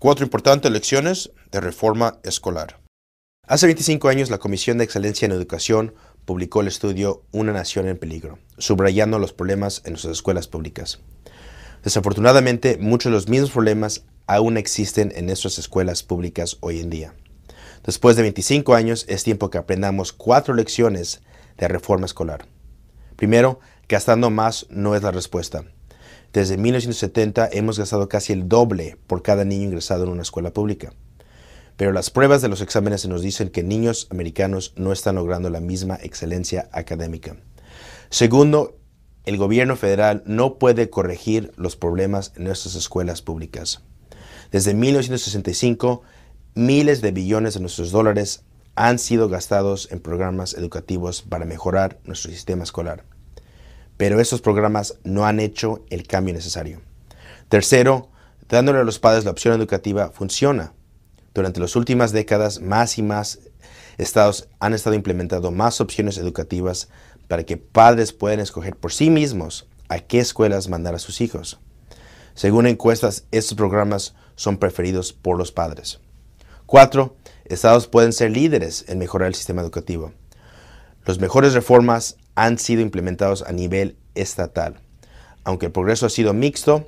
Cuatro importantes lecciones de reforma escolar. Hace 25 años la Comisión de Excelencia en Educación publicó el estudio Una Nación en Peligro, subrayando los problemas en nuestras escuelas públicas. Desafortunadamente, muchos de los mismos problemas aún existen en nuestras escuelas públicas hoy en día. Después de 25 años es tiempo que aprendamos cuatro lecciones de reforma escolar. Primero, gastando más no es la respuesta. Desde 1970 hemos gastado casi el doble por cada niño ingresado en una escuela pública. Pero las pruebas de los exámenes nos dicen que niños americanos no están logrando la misma excelencia académica. Segundo, el gobierno federal no puede corregir los problemas en nuestras escuelas públicas. Desde 1965, miles de billones de nuestros dólares han sido gastados en programas educativos para mejorar nuestro sistema escolar pero esos programas no han hecho el cambio necesario. Tercero, dándole a los padres la opción educativa funciona. Durante las últimas décadas, más y más estados han estado implementando más opciones educativas para que padres puedan escoger por sí mismos a qué escuelas mandar a sus hijos. Según encuestas, estos programas son preferidos por los padres. Cuatro, estados pueden ser líderes en mejorar el sistema educativo. Los mejores reformas han sido implementados a nivel estatal. Aunque el progreso ha sido mixto,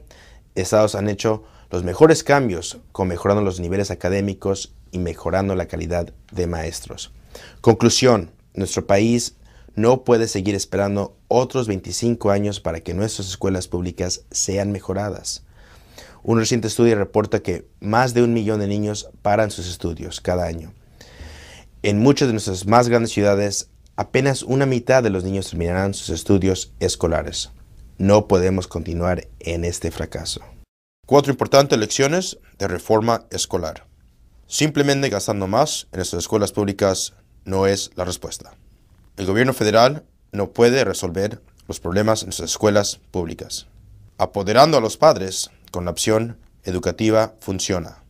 estados han hecho los mejores cambios con mejorando los niveles académicos y mejorando la calidad de maestros. Conclusión, nuestro país no puede seguir esperando otros 25 años para que nuestras escuelas públicas sean mejoradas. Un reciente estudio reporta que más de un millón de niños paran sus estudios cada año. En muchas de nuestras más grandes ciudades apenas una mitad de los niños terminarán sus estudios escolares. No podemos continuar en este fracaso. Cuatro importantes lecciones de reforma escolar. Simplemente gastando más en nuestras escuelas públicas no es la respuesta. El gobierno federal no puede resolver los problemas en nuestras escuelas públicas. Apoderando a los padres con la opción educativa funciona.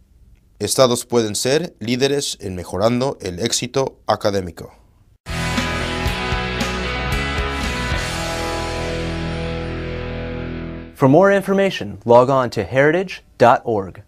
Estados pueden ser líderes en mejorando el éxito académico. For more information, log on to heritage.org.